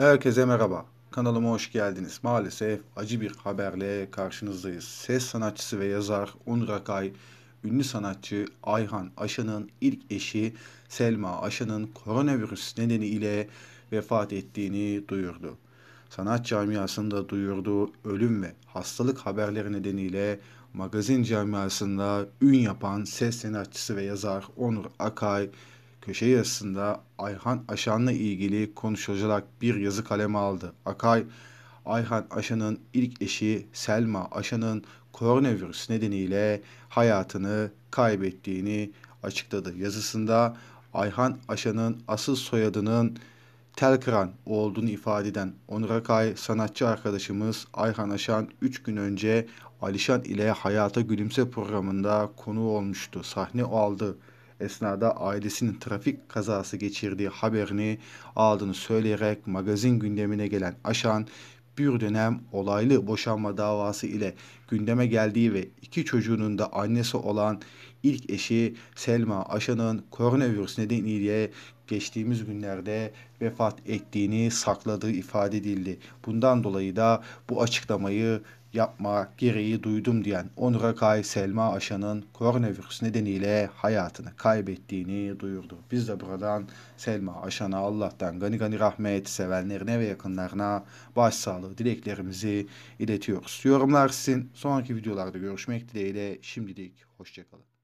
Herkese merhaba. Kanalıma hoş geldiniz. Maalesef acı bir haberle karşınızdayız. Ses sanatçısı ve yazar Onur Akay, ünlü sanatçı Ayhan Aşan'ın ilk eşi Selma Aşan'ın koronavirüs nedeniyle vefat ettiğini duyurdu. Sanat camiasında duyurduğu ölüm ve hastalık haberleri nedeniyle magazin camiasında ün yapan ses sanatçısı ve yazar Onur Akay köşe yazısında Ayhan Aşan'la ilgili konuşulacak bir yazı kaleme aldı. Akay, Ayhan Aşan'ın ilk eşi Selma Aşan'ın koronavirüs nedeniyle hayatını kaybettiğini açıkladı. Yazısında Ayhan Aşan'ın asıl soyadının Telkran olduğunu ifade eden Onur Akay sanatçı arkadaşımız Ayhan Aşan 3 gün önce Alişan ile Hayata Gülümse programında konu olmuştu. Sahne aldı esnada ailesinin trafik kazası geçirdiği haberini aldığını söyleyerek magazin gündemine gelen Aşan bir dönem olaylı boşanma davası ile gündeme geldiği ve iki çocuğunun da annesi olan ilk eşi Selma Aşan'ın koronavirüs nedeniyle geçtiğimiz günlerde vefat ettiğini sakladığı ifade edildi. Bundan dolayı da bu açıklamayı yapma gereği duydum diyen Onur Kay Selma Aşan'ın koronavirüs nedeniyle hayatını kaybettiğini duyurdu. Biz de buradan Selma Aşan'a Allah'tan gani gani rahmet sevenlerine ve yakınlarına başsağlığı dileklerimizi iletiyoruz. Yorumlar sizin. Sonraki videolarda görüşmek dileğiyle şimdilik hoşçakalın.